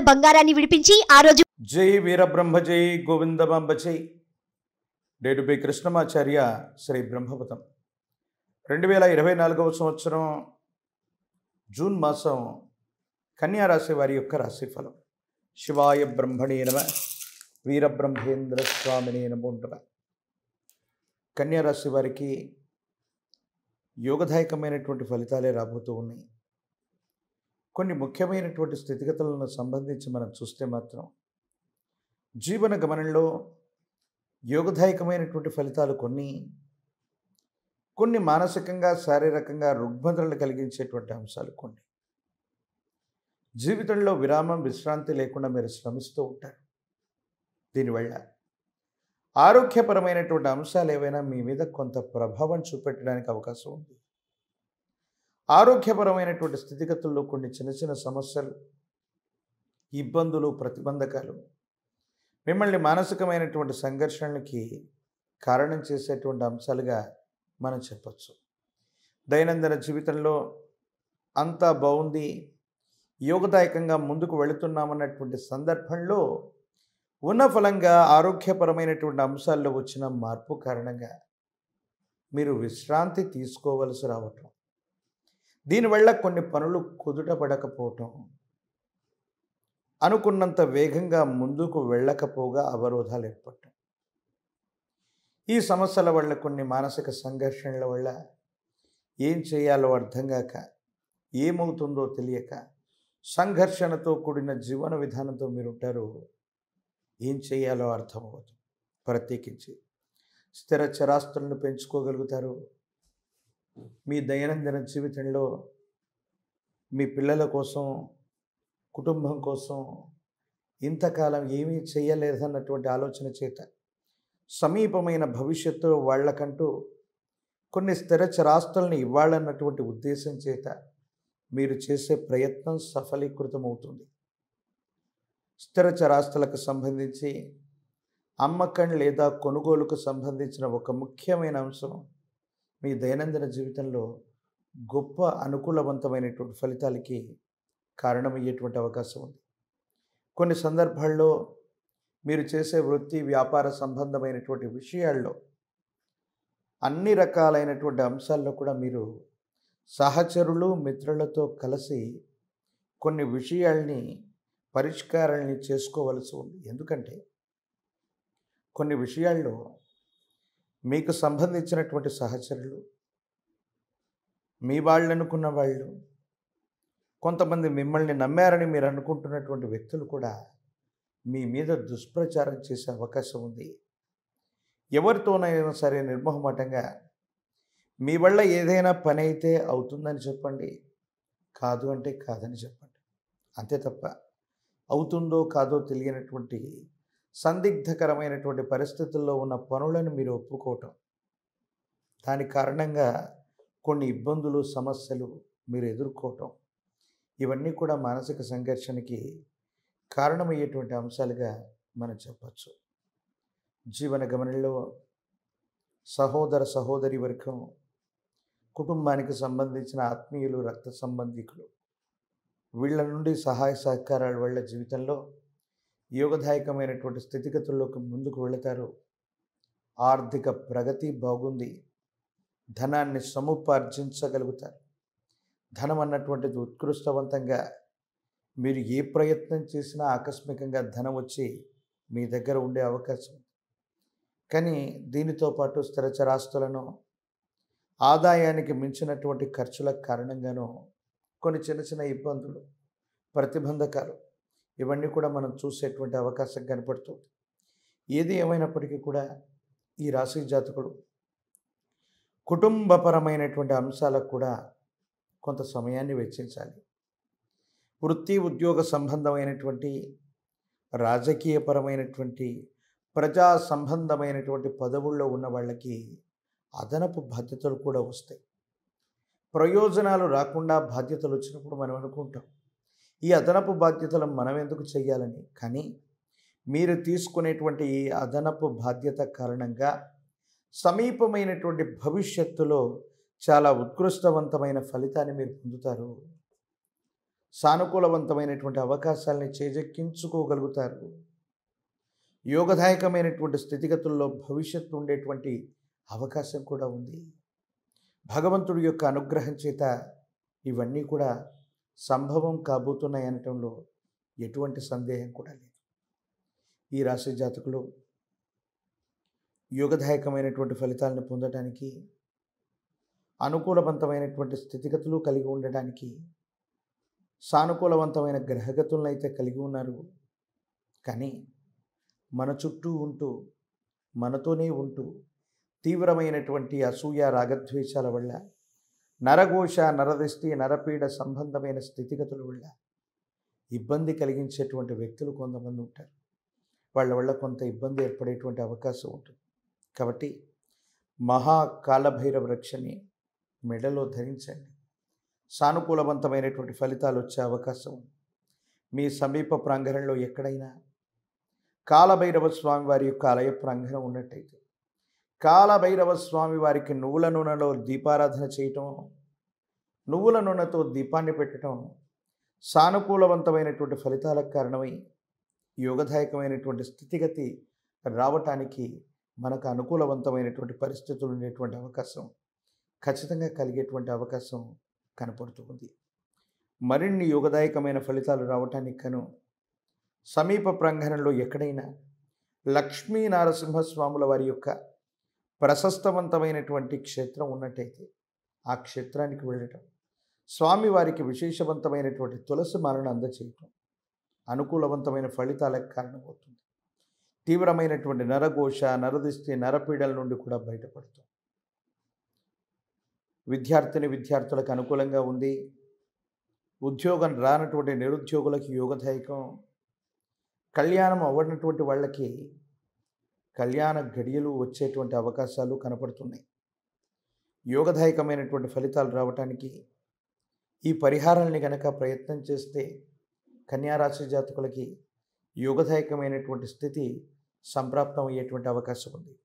ఉన్న బంగారాన్ని విడిపించి ఆ రోజు జై వీరబ్రహ్మ జై గోవిందబాంబ జై నేడు బి కృష్ణమాచార్య శ్రీ బ్రహ్మపతం రెండు వేల ఇరవై నాలుగవ సంవత్సరం జూన్ మాసం కన్యా రాశి వారి యొక్క రాశిఫలం శివాయ బ్రహ్మణే నమ వీరబ్రహ్మేంద్ర స్వామిని నమోండవ కన్యా రాశి వారికి యోగదాయకమైనటువంటి ఫలితాలే రాబోతూ ఉన్నాయి కొన్ని ముఖ్యమైనటువంటి స్థితిగతులను సంబంధించి మనం చూస్తే మాత్రం జీవన గమనంలో యోగదాయకమైనటువంటి ఫలితాలు కొన్ని కొన్ని మానసికంగా శారీరకంగా రుగ్మతలను కలిగించేటువంటి అంశాలు కొన్ని జీవితంలో విరామం విశ్రాంతి లేకుండా మీరు శ్రమిస్తూ ఉంటారు దీనివల్ల ఆరోగ్యపరమైనటువంటి అంశాలు ఏవైనా మీ మీద కొంత ప్రభావం చూపెట్టడానికి అవకాశం ఉంది ఆరోగ్యపరమైనటువంటి స్థితిగతుల్లో కొన్ని చిన్న చిన్న సమస్యలు ఇబ్బందులు ప్రతిబంధకాలు మిమ్మల్ని మానసికమైనటువంటి సంఘర్షణలకి కారణం చేసేటువంటి అంశాలుగా మనం చెప్పచ్చు దైనందిన జీవితంలో అంతా బాగుంది యోగదాయకంగా ముందుకు వెళుతున్నామన్నటువంటి సందర్భంలో ఉన్న ఫలంగా ఆరోగ్యపరమైనటువంటి అంశాల్లో వచ్చిన మార్పు కారణంగా మీరు విశ్రాంతి తీసుకోవలసి రావటం దీనివల్ల కొన్ని పనులు కుదుటపడకపోవటం అనుకున్నంత వేగంగా ముందుకు వెళ్ళకపోగా అవరోధాలు ఏర్పడటం ఈ సమస్యల వల్ల కొన్ని మానసిక సంఘర్షణల వల్ల ఏం చేయాలో అర్థం కాక ఏమవుతుందో తెలియక సంఘర్షణతో కూడిన జీవన విధానంతో మీరు ఉంటారు ఏం చేయాలో అర్థమవుతుంది ప్రత్యేకించి స్థిర చరాస్తులను పెంచుకోగలుగుతారు మీ దైనందిన జీవితంలో మీ పిల్లల కోసం కుటుంబం కోసం ఇంతకాలం ఏమీ చేయలేదన్నటువంటి ఆలోచన చేత సమీపమైన భవిష్యత్తు వాళ్ళకంటూ కొన్ని స్థిర చరాస్తుల్ని ఇవ్వాలన్నటువంటి ఉద్దేశం చేత మీరు చేసే ప్రయత్నం సఫలీకృతమవుతుంది స్థిర చరాస్తులకు సంబంధించి అమ్మకం లేదా కొనుగోలుకు సంబంధించిన ఒక ముఖ్యమైన అంశం మీ దైనందిన జీవితంలో గొప్ప అనుకూలవంతమైనటువంటి ఫలితాలకి కారణమయ్యేటువంటి అవకాశం ఉంది కొన్ని సందర్భాల్లో మీరు చేసే వృత్తి వ్యాపార సంబంధమైనటువంటి విషయాల్లో అన్ని రకాలైనటువంటి అంశాల్లో కూడా మీరు సహచరులు మిత్రులతో కలిసి కొన్ని విషయాల్ని పరిష్కారాలని చేసుకోవలసి ఉంది ఎందుకంటే కొన్ని విషయాల్లో మీకు సంబంధించినటువంటి సహచరులు మీ వాళ్ళు అనుకున్న వాళ్ళు కొంతమంది మిమ్మల్ని నమ్మారని మీరు అనుకుంటున్నటువంటి వ్యక్తులు కూడా మీ మీద దుష్ప్రచారం చేసే అవకాశం ఉంది ఎవరితోనైనా సరే నిర్మోహమాటంగా మీ వల్ల ఏదైనా పని అయితే అవుతుందని చెప్పండి కాదు అంటే కాదని చెప్పండి అంతే తప్ప అవుతుందో కాదో తెలియనటువంటి సందిగ్ధకరమైనటువంటి పరిస్థితుల్లో ఉన్న పనులను మీరు ఒప్పుకోవటం దాని కారణంగా కొన్ని ఇబ్బందులు సమస్యలు మీరు ఎదుర్కోవటం ఇవన్నీ కూడా మానసిక సంఘర్షణకి కారణమయ్యేటువంటి అంశాలుగా మనం చెప్పచ్చు జీవన గమనంలో సహోదర సహోదరి వర్గం కుటుంబానికి సంబంధించిన ఆత్మీయులు రక్త సంబంధికులు వీళ్ళ నుండి సహాయ సహకారాల వల్ల జీవితంలో యోగదాయకమైనటువంటి స్థితిగతుల్లోకి ముందుకు వెళతారు ఆర్థిక ప్రగతి బాగుంది ధనాన్ని సముపార్జించగలుగుతారు ధనం అన్నటువంటిది ఉత్కృష్టవంతంగా మీరు ఏ ప్రయత్నం చేసినా ఆకస్మికంగా ధనం వచ్చి మీ దగ్గర ఉండే అవకాశం కానీ దీనితో పాటు స్థిరచరాస్తులను ఆదాయానికి మించినటువంటి ఖర్చుల కారణంగానూ కొన్ని చిన్న చిన్న ఇబ్బందులు ప్రతిబంధకాలు ఇవన్నీ కూడా మనం చూసేటువంటి అవకాశం కనపడుతుంది ఏది ఏమైనప్పటికీ కూడా ఈ రాశి జాతకుడు కుటుంబపరమైనటువంటి అంశాలకు కూడా కొంత సమయాన్ని వెచ్చించాలి వృత్తి ఉద్యోగ సంబంధమైనటువంటి రాజకీయపరమైనటువంటి ప్రజా సంబంధమైనటువంటి పదవుల్లో ఉన్న వాళ్ళకి అదనపు బాధ్యతలు కూడా వస్తాయి ప్రయోజనాలు రాకుండా బాధ్యతలు వచ్చినప్పుడు మనం అనుకుంటాం ఈ అదనపు బాధ్యతలు మనం ఎందుకు చేయాలని కానీ మీరు తీసుకునేటువంటి ఈ అదనపు బాధ్యత కారణంగా సమీపమైనటువంటి భవిష్యత్తులో చాలా ఉత్కృష్టవంతమైన ఫలితాన్ని మీరు పొందుతారు సానుకూలవంతమైనటువంటి అవకాశాలని చేజెక్కించుకోగలుగుతారు యోగదాయకమైనటువంటి స్థితిగతుల్లో భవిష్యత్తు ఉండేటువంటి అవకాశం కూడా ఉంది భగవంతుడి యొక్క అనుగ్రహం చేత ఇవన్నీ కూడా సంభవం కాబోతున్నాయి అనటంలో ఎటువంటి సందేహం కూడా లేదు ఈ రాశి జాతకులు యోగదాయకమైనటువంటి ఫలితాలను పొందడానికి అనుకూలవంతమైనటువంటి స్థితిగతులు కలిగి ఉండడానికి సానుకూలవంతమైన గ్రహగతులను అయితే కలిగి ఉన్నారు కానీ మన చుట్టూ ఉంటూ మనతోనే ఉంటూ తీవ్రమైనటువంటి అసూయ రాగద్వేషాల వల్ల నరఘోష నరదృష్టి నరపీడ సంబంధమైన స్థితిగతుల వల్ల ఇబ్బంది కలిగించేటువంటి వ్యక్తులు కొంతమంది ఉంటారు వాళ్ళ వల్ల కొంత ఇబ్బంది ఏర్పడేటువంటి అవకాశం ఉంటుంది కాబట్టి మహాకాలభైరవ రక్షని మెడలో ధరించండి సానుకూలవంతమైనటువంటి ఫలితాలు వచ్చే అవకాశం ఉంది మీ సమీప ప్రాంగణంలో ఎక్కడైనా కాలభైరవ స్వామి వారి యొక్క ఆలయ ప్రాంగణం ఉన్నట్టయితే కాలభైరవ స్వామి వారికి నువ్వుల నూనెలో దీపారాధన చేయటం నువ్వుల నూనెతో దీపాన్ని పెట్టడం సానుకూలవంతమైనటువంటి ఫలితాలకు కారణమై యోగదాయకమైనటువంటి స్థితిగతి రావటానికి మనకు అనుకూలవంతమైనటువంటి పరిస్థితులు ఉండేటువంటి అవకాశం ఖచ్చితంగా కలిగేటువంటి అవకాశం కనపడుతుంది మరిన్ని యోగదాయకమైన ఫలితాలు రావటానికి కను సమీప ప్రాంగణంలో ఎక్కడైనా లక్ష్మీ నరసింహస్వాముల వారి యొక్క ప్రశస్తవంతమైనటువంటి క్షేత్రం ఉన్నట్టయితే ఆ క్షేత్రానికి వెళ్ళటం స్వామివారికి విశేషవంతమైనటువంటి తులసి మాలను అందచేయటం అనుకూలవంతమైన ఫలితాలకు కారణమవుతుంది తీవ్రమైనటువంటి నరఘోష నరదిష్టి నరపీడల నుండి కూడా బయటపడుతుంది విద్యార్థిని విద్యార్థులకు అనుకూలంగా ఉంది ఉద్యోగం రానటువంటి నిరుద్యోగులకి యోగదాయకం కళ్యాణం అవ్వనటువంటి వాళ్ళకి కళ్యాణ గడియలు వచ్చేటువంటి అవకాశాలు కనపడుతున్నాయి యోగదాయకమైనటువంటి ఫలితాలు రావటానికి ఈ పరిహారాలని గనక ప్రయత్నం చేస్తే కన్యారాశి జాతకులకి యోగదాయకమైనటువంటి స్థితి సంప్రాప్తం అయ్యేటువంటి అవకాశం ఉంది